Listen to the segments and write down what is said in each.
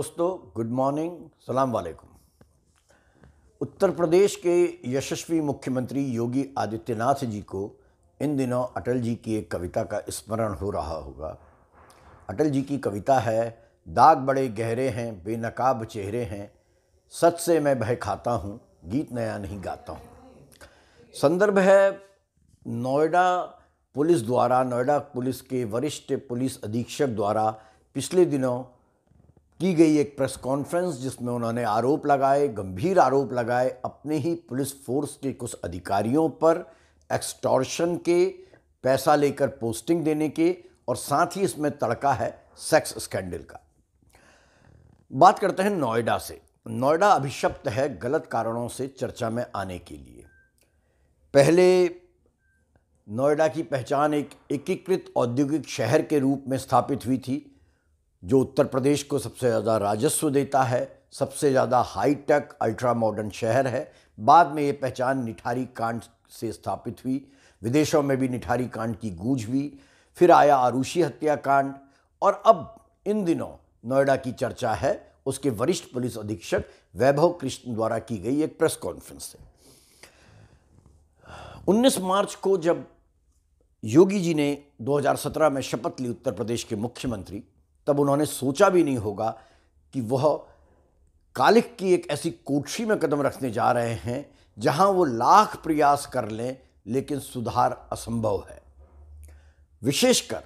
दोस्तों good morning सलाम वालेकुम उत्तर प्रदेश के यशस्वी मुख्यमंत्री योगी आदित्यनाथ जी को इन दिनों अटल जी की एक कविता का स्मरण हो रहा होगा अटल जी की कविता है दाग बड़े गहरे हैं बेनकाब चेहरे हैं सच से मैं बह खाता हूँ गीत नया नहीं गाता हूँ संदर्भ है नोएडा पुलिस द्वारा नोएडा पुलिस के वरिष्ठ पुलिस अधीक्षक द्वारा पिछले दिनों की गई एक प्रेस कॉन्फ्रेंस जिसमें उन्होंने आरोप लगाए गंभीर आरोप लगाए अपने ही पुलिस फोर्स के कुछ अधिकारियों पर एक्सटॉर्शन के पैसा लेकर पोस्टिंग देने के और साथ ही इसमें तड़का है सेक्स स्कैंडल का बात करते हैं नोएडा से नोएडा अभिशप्त है गलत कारणों से चर्चा में आने के लिए पहले नोएडा की पहचान एक एकीकृत औद्योगिक शहर के रूप में स्थापित हुई थी जो उत्तर प्रदेश को सबसे ज़्यादा राजस्व देता है सबसे ज़्यादा हाईटेक अल्ट्रा मॉडर्न शहर है बाद में ये पहचान निठारी कांड से स्थापित हुई विदेशों में भी निठारी कांड की गूंज हुई फिर आया आरूषी हत्याकांड और अब इन दिनों नोएडा की चर्चा है उसके वरिष्ठ पुलिस अधीक्षक वैभव कृष्ण द्वारा की गई एक प्रेस कॉन्फ्रेंस से 19 मार्च को जब योगी जी ने 2017 में शपथ ली उत्तर प्रदेश के मुख्यमंत्री तब उन्होंने सोचा भी नहीं होगा कि वह कालिक की एक ऐसी कोठरी में कदम रखने जा रहे हैं जहां वो लाख प्रयास कर लें लेकिन सुधार असंभव है विशेषकर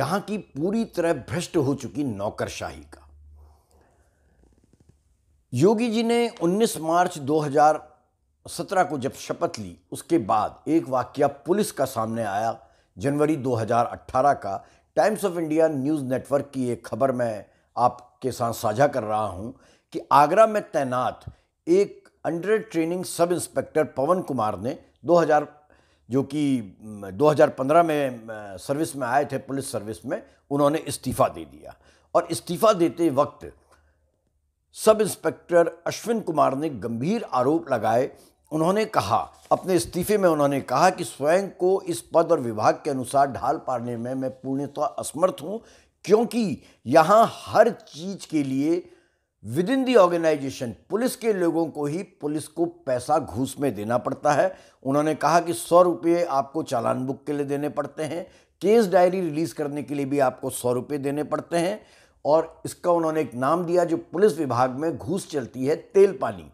यहां की पूरी तरह भ्रष्ट हो चुकी नौकरशाही का योगी जी ने 19 मार्च 2017 को जब शपथ ली उसके बाद एक वाक्य पुलिस का सामने आया जनवरी 2018 का Times of India news network की एक खबर मैं आपके साथ साझा कर रहा हूं कि आगरा में तैनात एक under training sub inspector Pawan Kumar ने 2000 जो कि 2015 में सर्विस में आए थे पुलिस सर्विस में उन्होंने इस्तीफ़ा दे दिया और इस्तीफ़ा देते वक्त सब इंस्पेक्टर अश्विन कुमार ने गंभीर आरोप लगाए उन्होंने कहा अपने इस्तीफे में उन्होंने कहा कि स्वयं को इस पद और विभाग के अनुसार ढाल पाने में मैं पूर्णतः असमर्थ हूँ क्योंकि यहाँ हर चीज के लिए within the organisation police के लोगों को ही पुलिस को पैसा घूस में देना पड़ता है उन्होंने कहा कि सौ रुपये आपको चालान बुक के लिए देने पड़ते हैं केस डायरी रिलीज़ करने के लिए भी आपको सौ रुपये देने पड़ते हैं और इसका उन्होंने एक नाम दिया जो पुलिस विभाग में घूस चलती है तेल पानी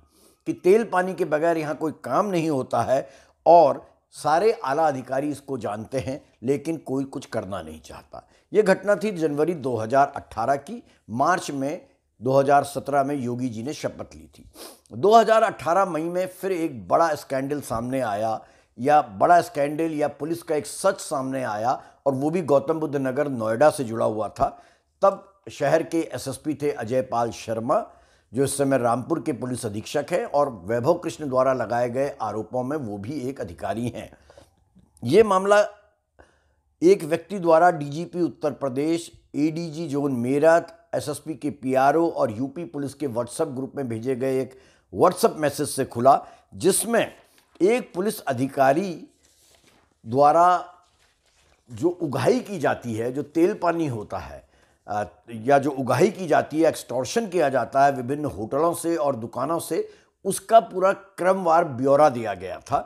कि तेल पानी के बगैर यहाँ कोई काम नहीं होता है और सारे आला अधिकारी इसको जानते हैं लेकिन कोई कुछ करना नहीं चाहता ये घटना थी जनवरी 2018 की मार्च में 2017 में योगी जी ने शपथ ली थी 2018 मई में फिर एक बड़ा स्कैंडल सामने आया या बड़ा स्कैंडल या पुलिस का एक सच सामने आया और वो भी गौतम बुद्ध नगर नोएडा से जुड़ा हुआ था तब शहर के एसएसपी थे अजय पाल शर्मा जो इस समय रामपुर के पुलिस अधीक्षक हैं और वैभव कृष्ण द्वारा लगाए गए आरोपों में वो भी एक अधिकारी हैं ये मामला एक व्यक्ति द्वारा DGP Uttar Pradesh ADG zone Meerut SSP के पीआरओ और यूपी पुलिस के व्हाट्सएप ग्रुप में भेजे गए एक व्हाट्सएप मैसेज से खुला जिसमें एक पुलिस अधिकारी द्वारा जो उगाही की जाती है जो तेल पानी होता है या जो उगाही की जाती है एक्सटॉर्शन किया जाता है विभिन्न होटलों से और दुकानों से उसका पूरा क्रमवार ब्यौरा दिया गया था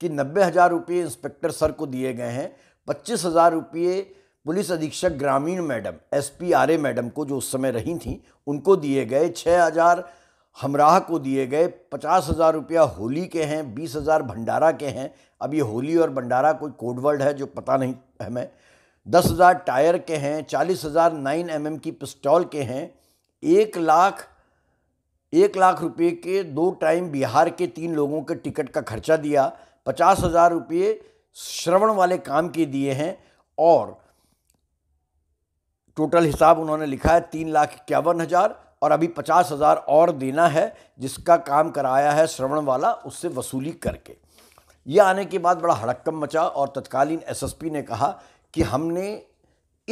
कि नब्बे हज़ार रुपये इंस्पेक्टर सर को दिए गए हैं पच्चीस हज़ार रुपये पुलिस अधीक्षक ग्रामीण madam S P R A madam को जो उस समय रही थी उनको दिए गए छः हज़ार हमराह को दिए गए पचास हज़ार रुपया होली के हैं बीस हज़ार भंडारा के हैं अब ये होली और भंडारा कोई कोडवर्ड है जो पता नहीं हमें दस हज़ार टायर के हैं चालीस हज़ार नाइन एम की पिस्टॉल के हैं एक लाख एक लाख रुपए के दो टाइम बिहार के तीन लोगों के टिकट का खर्चा दिया पचास हज़ार रुपये श्रवण वाले काम के दिए हैं और टोटल हिसाब उन्होंने लिखा है तीन लाख इक्यावन हज़ार और अभी पचास हज़ार और देना है जिसका काम कराया है श्रवण वाला उससे वसूली करके ये आने के बाद बड़ा हड़कम मचा और तत्कालीन एसएसपी ने कहा कि हमने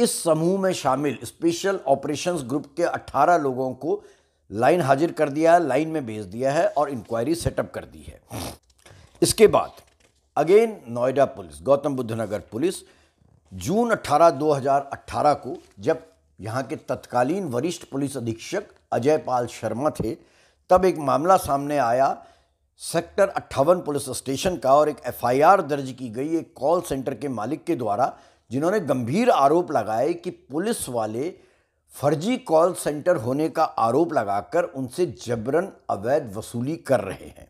इस समूह में शामिल स्पेशल ऑपरेशंस ग्रुप के 18 लोगों को लाइन हाजिर कर दिया है लाइन में भेज दिया है और इंक्वायरी सेटअप कर दी है इसके बाद again Noida police Gautam Buddh Nagar police June 18 2018 को जब यहाँ के तत्कालीन वरिष्ठ पुलिस अधीक्षक अजय पाल शर्मा थे तब एक मामला सामने आया सेक्टर अट्ठावन पुलिस स्टेशन का और एक एफआईआर दर्ज की गई एक कॉल सेंटर के मालिक के द्वारा जिन्होंने गंभीर आरोप लगाए कि पुलिस वाले फर्जी कॉल सेंटर होने का आरोप लगाकर उनसे जबरन अवैध वसूली कर रहे हैं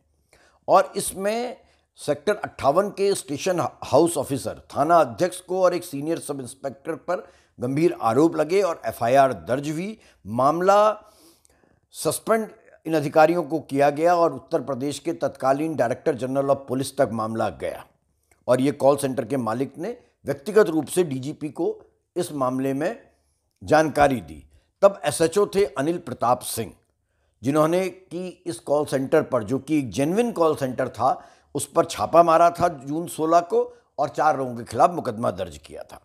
और इसमें सेक्टर अट्ठावन के स्टेशन हाउस ऑफिसर थाना अध्यक्ष को और एक सीनियर सब इंस्पेक्टर पर गंभीर आरोप लगे और एफआईआर दर्ज हुई मामला सस्पेंड इन अधिकारियों को किया गया और उत्तर प्रदेश के तत्कालीन डायरेक्टर जनरल ऑफ पुलिस तक मामला गया और ये कॉल सेंटर के मालिक ने व्यक्तिगत रूप से डीजीपी को इस मामले में जानकारी दी तब एसएचओ थे अनिल प्रताप सिंह जिन्होंने कि इस कॉल सेंटर पर जो कि एक जेनविन कॉल सेंटर था उस पर छापा मारा था जून 16 को और चार लोगों के खिलाफ मुकदमा दर्ज किया था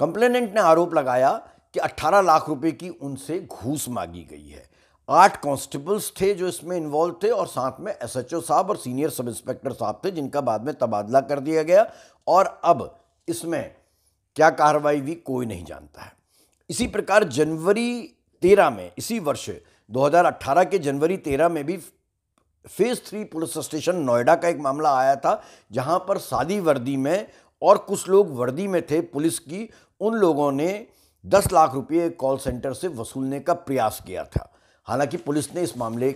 कंप्लेनेंट ने आरोप लगाया कि 18 लाख रुपए की उनसे घूस मांगी गई है आठ कांस्टेबल्स थे जो इसमें इन्वॉल्व थे और साथ में एसएचओ साहब और सीनियर सब इंस्पेक्टर साहब थे जिनका बाद में तबादला कर दिया गया और अब इसमें क्या कार्रवाई हुई कोई नहीं जानता है इसी प्रकार जनवरी तेरह में इसी वर्ष 2018 के जनवरी तेरह में भी phase three police station Noida का एक मामला आया था जहां पर सादी वर्दी में और कुछ लोग वर्दी में थे पुलिस की उन लोगों ने दस लाख रुपये कॉल सेंटर से वसूलने का प्रयास किया था हालांकि पुलिस ने इस मामले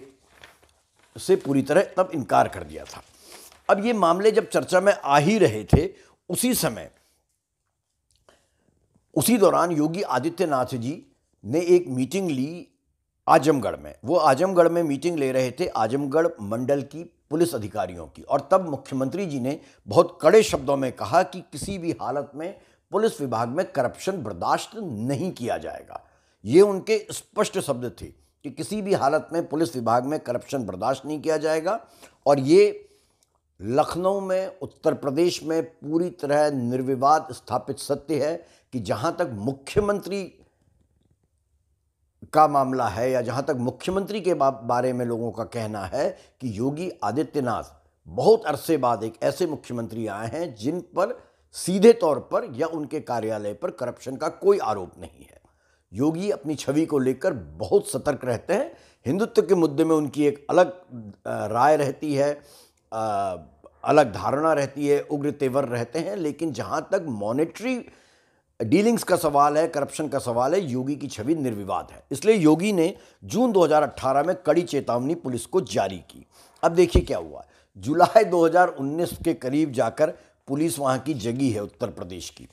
से पूरी तरह तब इनकार कर दिया था अब ये मामले जब चर्चा में आ ही रहे थे उसी समय उसी दौरान योगी आदित्यनाथ जी ने एक मीटिंग ली आजमगढ़ में वो आजमगढ़ में मीटिंग ले रहे थे आजमगढ़ मंडल की पुलिस अधिकारियों की और तब मुख्यमंत्री जी ने बहुत कड़े शब्दों में कहा कि किसी भी हालत में पुलिस विभाग में करप्शन बर्दाश्त नहीं किया जाएगा ये उनके स्पष्ट शब्द थे कि किसी भी हालत में पुलिस विभाग में करप्शन बर्दाश्त नहीं किया जाएगा और ये लखनऊ में उत्तर प्रदेश में पूरी तरह निर्विवाद स्थापित सत्य है कि जहाँ तक मुख्यमंत्री का मामला है या जहाँ तक मुख्यमंत्री के बारे में लोगों का कहना है कि योगी आदित्यनाथ बहुत अरसे बाद एक ऐसे मुख्यमंत्री आए हैं जिन पर सीधे तौर पर या उनके कार्यालय पर करप्शन का कोई आरोप नहीं है योगी अपनी छवि को लेकर बहुत सतर्क रहते हैं हिंदुत्व के मुद्दे में उनकी एक अलग राय रहती है अलग धारणा रहती है उग्र तेवर रहते हैं लेकिन जहाँ तक मॉनेटरी डीलिंग्स का सवाल है करप्शन का सवाल है योगी की छवि निर्विवाद है इसलिए योगी ने जून 2018 में कड़ी चेतावनी पुलिस को जारी की अब देखिए क्या हुआ जुलाई 2019 के करीब जाकर पुलिस वहाँ की जगी है उत्तर प्रदेश की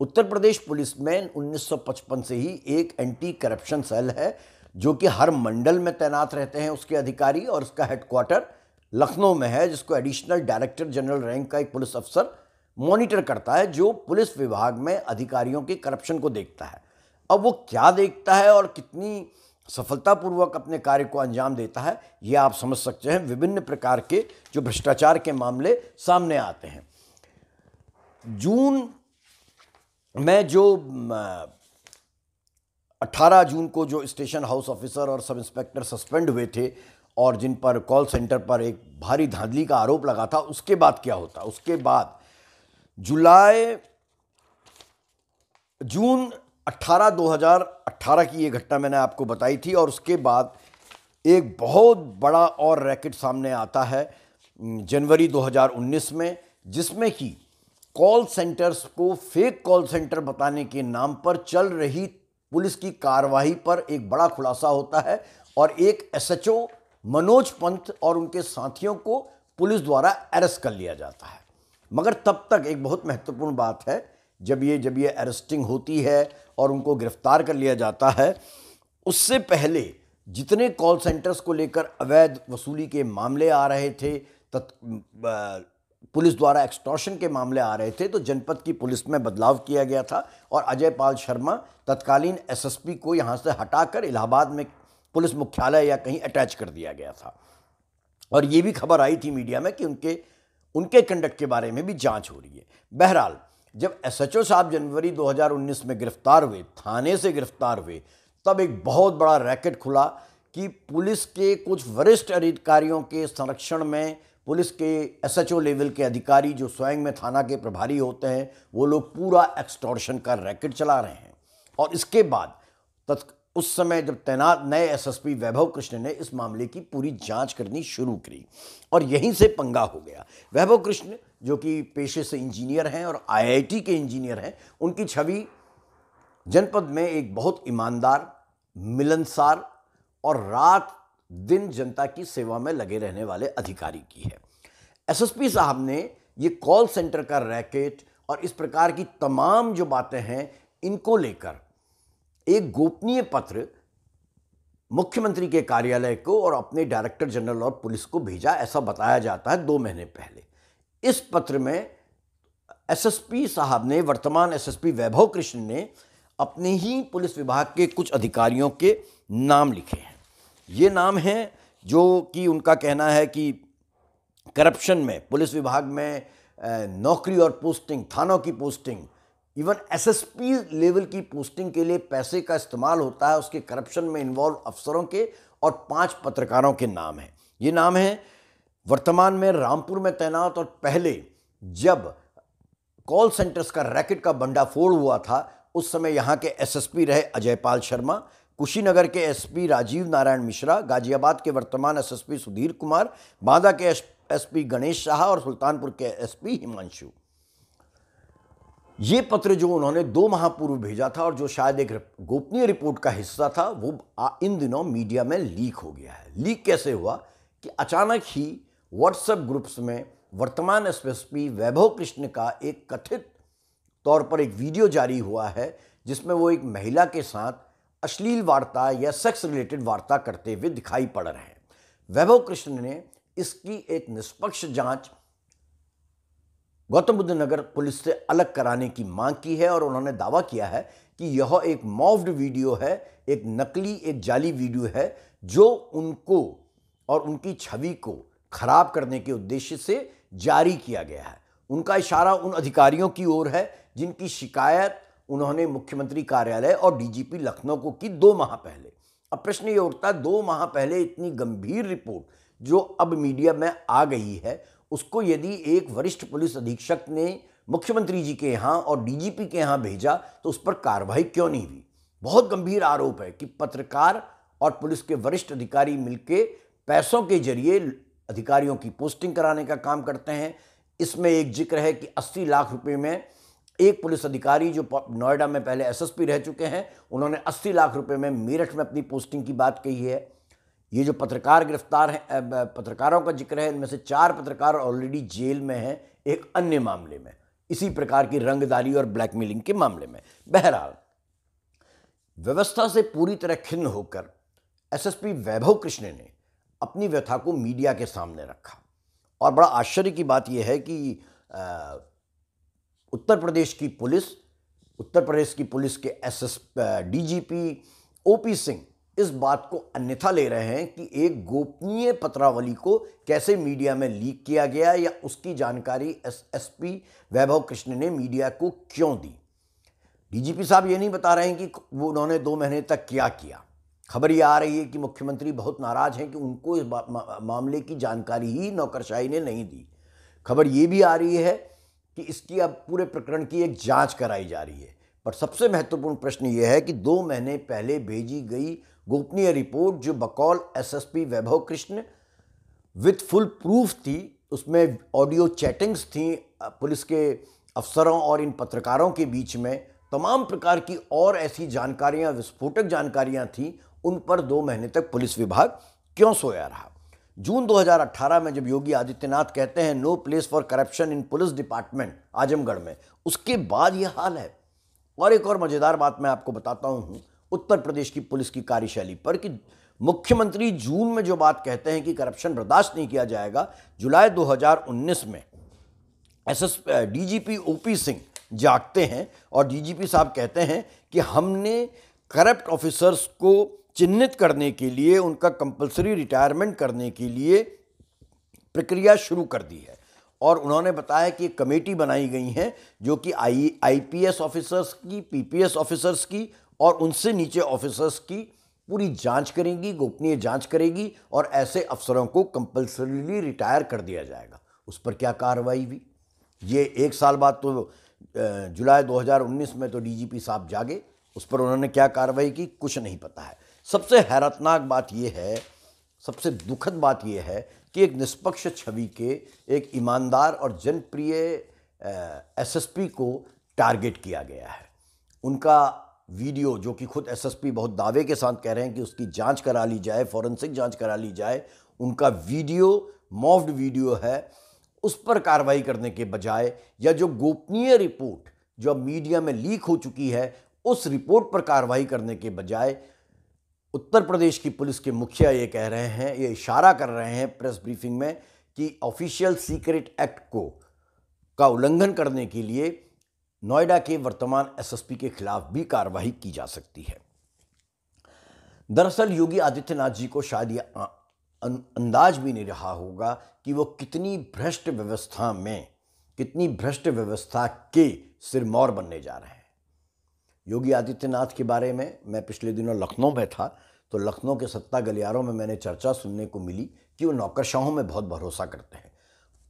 उत्तर प्रदेश पुलिस में 1955 से ही एक एंटी करप्शन सेल है जो कि हर मंडल में तैनात रहते हैं उसके अधिकारी और उसका हेडक्वार्टर लखनऊ में है जिसको एडिशनल डायरेक्टर जनरल रैंक का एक पुलिस अफसर मॉनिटर करता है जो पुलिस विभाग में अधिकारियों के करप्शन को देखता है अब वो क्या देखता है और कितनी सफलतापूर्वक अपने कार्य को अंजाम देता है ये आप समझ सकते हैं विभिन्न प्रकार के जो भ्रष्टाचार के मामले सामने आते हैं जून मैं जो अट्ठारह जून को जो स्टेशन हाउस ऑफिसर और सब इंस्पेक्टर सस्पेंड हुए थे और जिन पर कॉल सेंटर पर एक भारी धांधली का आरोप लगा था उसके बाद क्या होता उसके बाद जुलाई जून 18 2018 की ये घटना मैंने आपको बताई थी और उसके बाद एक बहुत बड़ा और रैकेट सामने आता है जनवरी 2019 में जिसमें कि कॉल सेंटर्स को फेक कॉल सेंटर बताने के नाम पर चल रही पुलिस की कार्रवाई पर एक बड़ा खुलासा होता है और एक एसएचओ मनोज पंत और उनके साथियों को पुलिस द्वारा अरेस्ट कर लिया जाता है मगर तब तक एक बहुत महत्वपूर्ण बात है जब ये जब ये अरेस्टिंग होती है और उनको गिरफ्तार कर लिया जाता है उससे पहले जितने कॉल सेंटर्स को लेकर अवैध वसूली के मामले आ रहे थे तत् पुलिस द्वारा एक्सटॉर्शन के मामले आ रहे थे तो जनपद की पुलिस में बदलाव किया गया था और अजय पाल शर्मा तत्कालीन एसएसपी को यहाँ से हटाकर इलाहाबाद में पुलिस मुख्यालय या कहीं अटैच कर दिया गया था और ये भी खबर आई थी मीडिया में कि उनके उनके कंडक्ट के बारे में भी जांच हो रही है बहरहाल जब एस साहब जनवरी दो में गिरफ्तार हुए थाने से गिरफ्तार हुए तब एक बहुत बड़ा रैकेट खुला कि पुलिस के कुछ वरिष्ठ अधिकारियों के संरक्षण में पुलिस के एसएचओ लेवल के अधिकारी जो स्वयं में थाना के प्रभारी होते हैं वो लोग पूरा एक्सटॉर्शन का रैकेट चला रहे हैं और इसके बाद तत् उस समय जब तैनात नए एसएसपी वैभव कृष्ण ने इस मामले की पूरी जांच करनी शुरू करी और यहीं से पंगा हो गया वैभव कृष्ण जो कि पेशे से इंजीनियर हैं और आईआईटी के इंजीनियर हैं उनकी छवि जनपद में एक बहुत ईमानदार मिलनसार और रात दिन जनता की सेवा में लगे रहने वाले अधिकारी की है एसएसपी साहब ने ये कॉल सेंटर का रैकेट और इस प्रकार की तमाम जो बातें हैं इनको लेकर एक गोपनीय पत्र मुख्यमंत्री के कार्यालय को और अपने डायरेक्टर जनरल और पुलिस को भेजा ऐसा बताया जाता है दो महीने पहले इस पत्र में एसएसपी साहब ने वर्तमान एसएसपी वैभव कृष्ण ने अपने ही पुलिस विभाग के कुछ अधिकारियों के नाम लिखे हैं ये नाम हैं जो कि उनका कहना है कि करप्शन में पुलिस विभाग में नौकरी और पोस्टिंग थानों की पोस्टिंग इवन एसएसपी लेवल की पोस्टिंग के लिए पैसे का इस्तेमाल होता है उसके करप्शन में इन्वॉल्व अफसरों के और पांच पत्रकारों के नाम हैं ये नाम हैं वर्तमान में रामपुर में तैनात और पहले जब कॉल सेंटर्स का रैकेट का बंडाफोड़ हुआ था उस समय यहाँ के एसएसपी रहे अजयपाल शर्मा कुशीनगर के एसपी राजीव नारायण मिश्रा गाजियाबाद के वर्तमान एसएसपी सुधीर कुमार बांदा के एसपी गणेश शाह और सुल्तानपुर के एसपी हिमांशु ये पत्र जो उन्होंने दो माह पूर्व भेजा था और जो शायद एक गोपनीय रिपोर्ट का हिस्सा था वो इन दिनों मीडिया में लीक हो गया है लीक कैसे हुआ कि अचानक ही व्हाट्सएप ग्रुप्स में वर्तमान एसएसपी वैभव कृष्ण का एक कथित तौर पर एक वीडियो जारी हुआ है जिसमें वो एक महिला के साथ अश्लील वार्ता या सेक्स रिलेटेड वार्ता करते हुए दिखाई पड़ रहे हैं वैभव कृष्ण ने इसकी एक निष्पक्ष जांच गौतम बुद्ध नगर पुलिस से अलग कराने की मांग की है और उन्होंने दावा किया है कि यह एक मॉव्ड वीडियो है एक नकली एक जाली वीडियो है जो उनको और उनकी छवि को खराब करने के उद्देश्य से जारी किया गया है उनका इशारा उन अधिकारियों की ओर है जिनकी शिकायत उन्होंने मुख्यमंत्री कार्यालय और डीजीपी लखनऊ को की दो माह पहले अब प्रश्न ये उठता दो माह पहले इतनी गंभीर रिपोर्ट जो अब मीडिया में आ गई है उसको यदि एक वरिष्ठ पुलिस अधीक्षक ने मुख्यमंत्री जी के यहाँ और डीजीपी के यहाँ भेजा तो उस पर कार्रवाई क्यों नहीं हुई बहुत गंभीर आरोप है कि पत्रकार और पुलिस के वरिष्ठ अधिकारी मिलकर पैसों के जरिए अधिकारियों की पोस्टिंग कराने का काम करते हैं इसमें एक जिक्र है कि 80 लाख रुपए में एक पुलिस अधिकारी जो नोएडा में पहले एसएसपी रह चुके हैं उन्होंने 80 लाख रुपए में मेरठ में अपनी पोस्टिंग की बात कही है ये जो पत्रकार गिरफ्तार हैं पत्रकारों का जिक्र है इनमें से चार पत्रकार ऑलरेडी जेल में हैं एक अन्य मामले में इसी प्रकार की रंगदारी और ब्लैकमेलिंग के मामले में बहरहाल व्यवस्था से पूरी तरह खिन्न होकर एसएसपी वैभव कृष्ण ने अपनी व्यथा को मीडिया के सामने रखा और बड़ा आश्चर्य की बात यह है कि आ, उत्तर प्रदेश की पुलिस उत्तर प्रदेश की पुलिस के S S DGP OP Singh इस बात को अन्यथा ले रहे हैं कि एक गोपनीय पत्रावली को कैसे मीडिया में लीक किया गया या उसकी जानकारी एसएसपी वैभव कृष्ण ने मीडिया को क्यों दी डीजीपी साहब ये नहीं बता रहे हैं कि वो उन्होंने दो महीने तक क्या किया खबर ये आ रही है कि मुख्यमंत्री बहुत नाराज हैं कि उनको इस मामले की जानकारी ही नौकरशाही ने नहीं दी खबर ये भी आ रही है कि इसकी अब पूरे प्रकरण की एक जांच कराई जा रही है पर सबसे महत्वपूर्ण प्रश्न यह है कि दो महीने पहले भेजी गई गोपनीय रिपोर्ट जो बकौल SSP Vaibhav Krishna with full proof थी उसमें ऑडियो चैटिंग्स थी पुलिस के अफसरों और इन पत्रकारों के बीच में तमाम प्रकार की और ऐसी जानकारियां विस्फोटक जानकारियां थी उन पर दो महीने तक पुलिस विभाग क्यों सोया रहा जून 2018 में जब योगी आदित्यनाथ कहते हैं no place for corruption in police department Azamgarh में उसके बाद यह हाल है और एक और मज़ेदार बात मैं आपको बताता हूँ उत्तर प्रदेश की पुलिस की कार्यशैली पर कि मुख्यमंत्री जून में जो बात कहते हैं कि करप्शन बर्दाश्त नहीं किया जाएगा जुलाई 2019 में एस डीजीपी ओपी सिंह जागते हैं और डीजीपी साहब कहते हैं कि हमने करप्ट ऑफिसर्स को चिन्हित करने के लिए उनका कंपलसरी रिटायरमेंट करने के लिए प्रक्रिया शुरू कर दी है और उन्होंने बताया कि कमेटी बनाई गई हैं जो कि आई आईपीएस ऑफिसर्स की पीपीएस ऑफिसर्स की और उनसे नीचे ऑफिसर्स की पूरी जांच करेगी गोपनीय जांच करेगी और ऐसे अफसरों को कंपलसरीली रिटायर कर दिया जाएगा उस पर क्या कार्रवाई हुई ये एक साल बाद तो जुलाई 2019 में तो डीजीपी साहब जागे उस पर उन्होंने क्या कार्रवाई की कुछ नहीं पता है सबसे हैरतनाक बात यह है सबसे दुखद बात यह है कि एक निष्पक्ष छवि के एक ईमानदार और जनप्रिय एसएसपी को टारगेट किया गया है उनका वीडियो जो कि खुद एसएसपी बहुत दावे के साथ कह रहे हैं कि उसकी जांच करा ली जाए फॉरेंसिक जांच करा ली जाए उनका वीडियो मॉफ्ड वीडियो है उस पर कार्रवाई करने के बजाय या जो गोपनीय रिपोर्ट जो अब मीडिया में लीक हो चुकी है उस रिपोर्ट पर कार्रवाई करने के बजाय उत्तर प्रदेश की पुलिस के मुखिया ये कह रहे हैं ये इशारा कर रहे हैं प्रेस ब्रीफिंग में कि ऑफिशियल सीक्रेट एक्ट को का उल्लंघन करने के लिए नोएडा के वर्तमान एसएसपी के खिलाफ भी कार्रवाई की जा सकती है दरअसल योगी आदित्यनाथ जी को शायद यह अंदाज भी नहीं रहा होगा कि वो कितनी भ्रष्ट व्यवस्था में कितनी भ्रष्ट व्यवस्था के सिरमौर बनने जा रहे हैं योगी आदित्यनाथ के बारे में मैं पिछले दिनों लखनऊ में था तो लखनऊ के सत्ता गलियारों में मैंने चर्चा सुनने को मिली कि वो नौकरशाहों में बहुत भरोसा करते हैं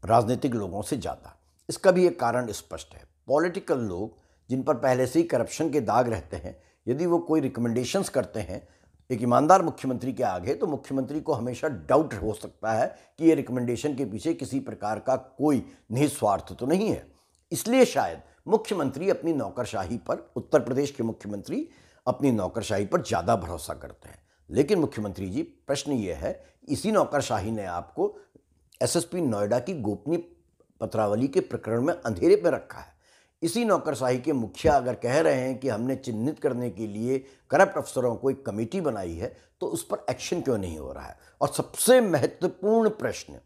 राजनीतिक लोगों से ज़्यादा इसका भी एक कारण स्पष्ट है पॉलिटिकल लोग जिन पर पहले से ही करप्शन के दाग रहते हैं यदि वो कोई रिकमेंडेशंस करते हैं एक ईमानदार मुख्यमंत्री के आगे तो मुख्यमंत्री को हमेशा डाउट हो सकता है कि ये रिकमेंडेशन के पीछे किसी प्रकार का कोई निस्वार्थ तो नहीं है इसलिए शायद मुख्यमंत्री अपनी नौकरशाही पर उत्तर प्रदेश के मुख्यमंत्री अपनी नौकरशाही पर ज़्यादा भरोसा करते हैं लेकिन मुख्यमंत्री जी प्रश्न ये है इसी नौकरशाही ने आपको एसएसपी नोएडा की गोपनीय पत्रावली के प्रकरण में अंधेरे पर रखा है इसी नौकरशाही के मुखिया अगर कह रहे हैं कि हमने चिन्हित करने के लिए करप्ट अफसरों को एक कमेटी बनाई है तो उस पर एक्शन क्यों नहीं हो रहा है और सबसे महत्वपूर्ण प्रश्न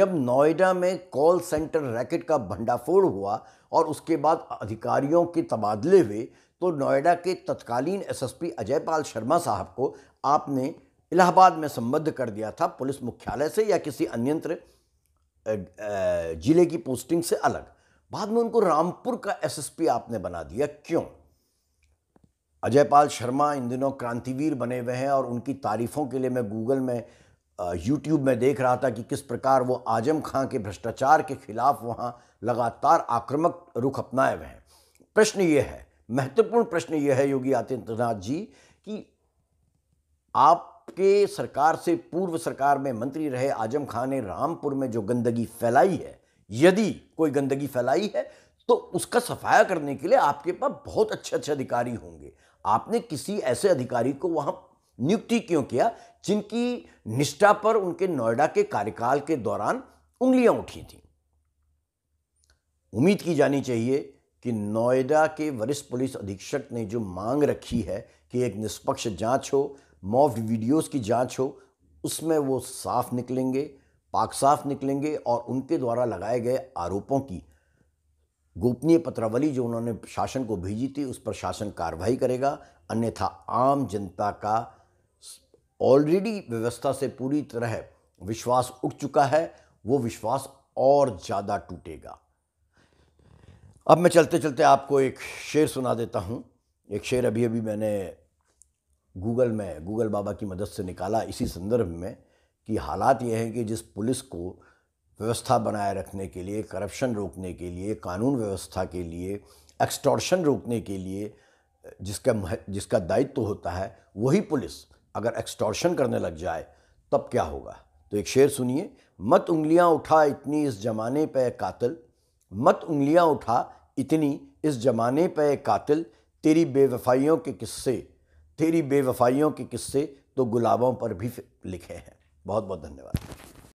जब नोएडा में कॉल सेंटर रैकेट का भंडाफोड़ हुआ और उसके बाद अधिकारियों के तबादले हुए तो नोएडा के तत्कालीन एसएसपी अजयपाल शर्मा साहब को आपने इलाहाबाद में संबद्ध कर दिया था पुलिस मुख्यालय से या किसी अन्यंत्र जिले की पोस्टिंग से अलग बाद में उनको रामपुर का एसएसपी आपने बना दिया क्यों अजयपाल शर्मा इन दिनों क्रांतिवीर बने हुए हैं और उनकी तारीफ़ों के लिए मैं गूगल में यूट्यूब में देख रहा था कि किस प्रकार वो आजम खां के भ्रष्टाचार के खिलाफ वहाँ लगातार आक्रामक रुख अपनाए हुए हैं प्रश्न ये है महत्वपूर्ण प्रश्न ये है योगी आदित्यनाथ जी कि आपके सरकार से पूर्व सरकार में मंत्री रहे आजम खान ने रामपुर में जो गंदगी फैलाई है यदि कोई गंदगी फैलाई है तो उसका सफाया करने के लिए आपके पास बहुत अच्छे अच्छे अधिकारी होंगे आपने किसी ऐसे अधिकारी को वहाँ नियुक्ति क्यों किया जिनकी निष्ठा पर उनके नोएडा के कार्यकाल के दौरान उंगलियां उठी थीं उम्मीद की जानी चाहिए कि नोएडा के वरिष्ठ पुलिस अधीक्षक ने जो मांग रखी है कि एक निष्पक्ष जांच हो मॉफ वीडियोस की जांच हो उसमें वो साफ निकलेंगे पाक साफ निकलेंगे और उनके द्वारा लगाए गए आरोपों की गोपनीय पत्रावली जो उन्होंने शासन को भेजी थी उस पर शासन कार्रवाई करेगा अन्यथा आम जनता का ऑलरेडी व्यवस्था से पूरी तरह विश्वास उठ चुका है वो विश्वास और ज़्यादा टूटेगा अब मैं चलते चलते आपको एक शेर सुना देता हूँ एक शेर अभी अभी मैंने गूगल में गूगल बाबा की मदद से निकाला इसी संदर्भ में कि हालात ये हैं कि जिस पुलिस को व्यवस्था बनाए रखने के लिए करप्शन रोकने के लिए कानून व्यवस्था के लिए एक्सटॉर्शन रोकने के लिए जिसका जिसका दायित्व तो होता है वही पुलिस अगर एक्सटॉर्शन करने लग जाए तब क्या होगा तो एक शेर सुनिए मत उंगलियां उठा इतनी इस जमाने पे कातिल मत उंगलियां उठा इतनी इस जमाने पे कातिल तेरी बेवफाइयों के किस्से तेरी बेवफाइयों के किस्से तो गुलाबों पर भी लिखे हैं बहुत बहुत धन्यवाद